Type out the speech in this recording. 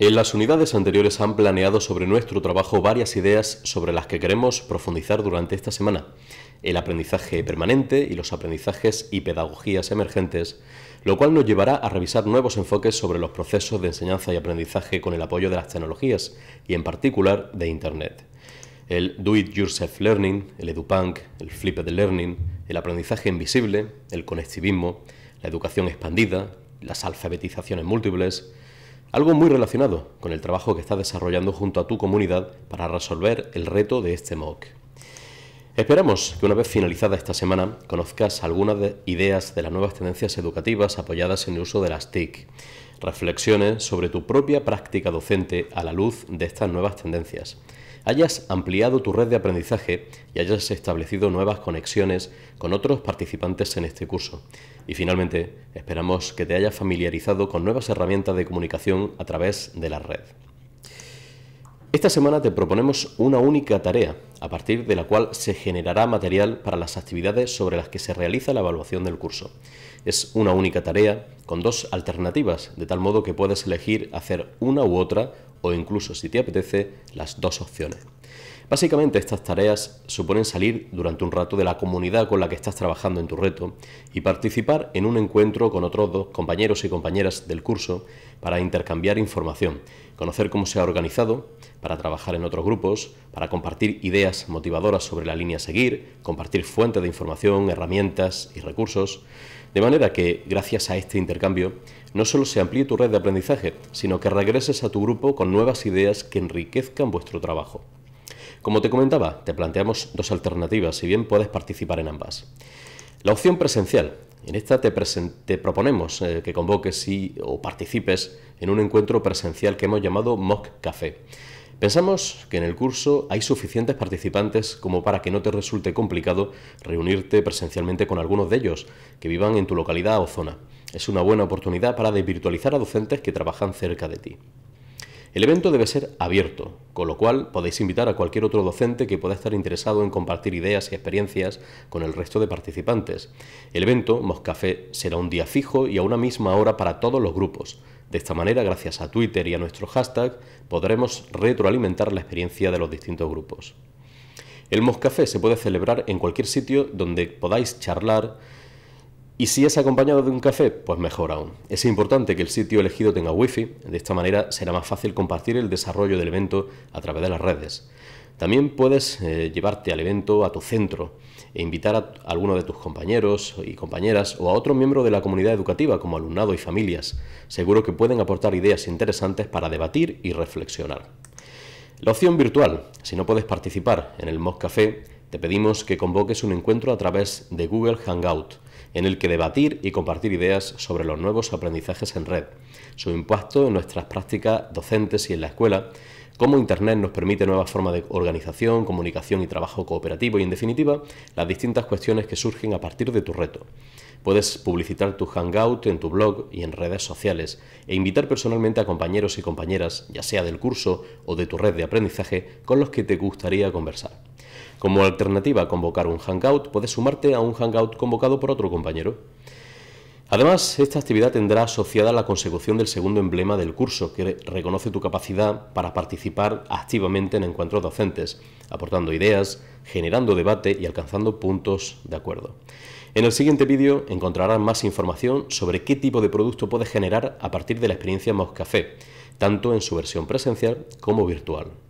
En las unidades anteriores han planeado sobre nuestro trabajo varias ideas sobre las que queremos profundizar durante esta semana. El aprendizaje permanente y los aprendizajes y pedagogías emergentes, lo cual nos llevará a revisar nuevos enfoques sobre los procesos de enseñanza y aprendizaje con el apoyo de las tecnologías y en particular de Internet. El Do It Yourself Learning, el EduPunk, el Flipped Learning, el aprendizaje invisible, el conectivismo, la educación expandida, las alfabetizaciones múltiples, algo muy relacionado con el trabajo que estás desarrollando junto a tu comunidad para resolver el reto de este MOOC. Esperamos que una vez finalizada esta semana conozcas algunas de ideas de las nuevas tendencias educativas apoyadas en el uso de las TIC. Reflexiones sobre tu propia práctica docente a la luz de estas nuevas tendencias hayas ampliado tu red de aprendizaje y hayas establecido nuevas conexiones con otros participantes en este curso. Y finalmente, esperamos que te hayas familiarizado con nuevas herramientas de comunicación a través de la red. Esta semana te proponemos una única tarea, a partir de la cual se generará material para las actividades sobre las que se realiza la evaluación del curso. Es una única tarea con dos alternativas, de tal modo que puedes elegir hacer una u otra o incluso si te apetece las dos opciones. Básicamente estas tareas suponen salir durante un rato de la comunidad con la que estás trabajando en tu reto y participar en un encuentro con otros dos compañeros y compañeras del curso para intercambiar información, conocer cómo se ha organizado, para trabajar en otros grupos, para compartir ideas motivadoras sobre la línea a seguir, compartir fuentes de información, herramientas y recursos. De manera que, gracias a este intercambio, no solo se amplíe tu red de aprendizaje, sino que regreses a tu grupo con nuevas ideas que enriquezcan vuestro trabajo. Como te comentaba, te planteamos dos alternativas, si bien puedes participar en ambas. La opción presencial. En esta te, proponemos eh, que convoques y, o participes en un encuentro presencial que hemos llamado Mock Café. Pensamos que en el curso hay suficientes participantes como para que no te resulte complicado reunirte presencialmente con algunos de ellos que vivan en tu localidad o zona. Es una buena oportunidad para desvirtualizar a docentes que trabajan cerca de ti. El evento debe ser abierto, con lo cual podéis invitar a cualquier otro docente que pueda estar interesado en compartir ideas y experiencias con el resto de participantes. El evento Moscafé será un día fijo y a una misma hora para todos los grupos. De esta manera, gracias a Twitter y a nuestro hashtag, podremos retroalimentar la experiencia de los distintos grupos. El Moscafé se puede celebrar en cualquier sitio donde podáis charlar y si es acompañado de un café, pues mejor aún. Es importante que el sitio elegido tenga wifi, de esta manera será más fácil compartir el desarrollo del evento a través de las redes. También puedes eh, llevarte al evento a tu centro e invitar a alguno de tus compañeros y compañeras o a otro miembro de la comunidad educativa como alumnado y familias. Seguro que pueden aportar ideas interesantes para debatir y reflexionar. La opción virtual, si no puedes participar en el Mock Café, te pedimos que convoques un encuentro a través de Google Hangout, en el que debatir y compartir ideas sobre los nuevos aprendizajes en red, su impacto en nuestras prácticas docentes y en la escuela, cómo Internet nos permite nuevas formas de organización, comunicación y trabajo cooperativo y, en definitiva, las distintas cuestiones que surgen a partir de tu reto. Puedes publicitar tu hangout en tu blog y en redes sociales e invitar personalmente a compañeros y compañeras, ya sea del curso o de tu red de aprendizaje, con los que te gustaría conversar. Como alternativa a convocar un Hangout, puedes sumarte a un Hangout convocado por otro compañero. Además, esta actividad tendrá asociada la consecución del segundo emblema del curso, que reconoce tu capacidad para participar activamente en encuentros docentes, aportando ideas, generando debate y alcanzando puntos de acuerdo. En el siguiente vídeo encontrarás más información sobre qué tipo de producto puedes generar a partir de la experiencia Mouse Café, tanto en su versión presencial como virtual.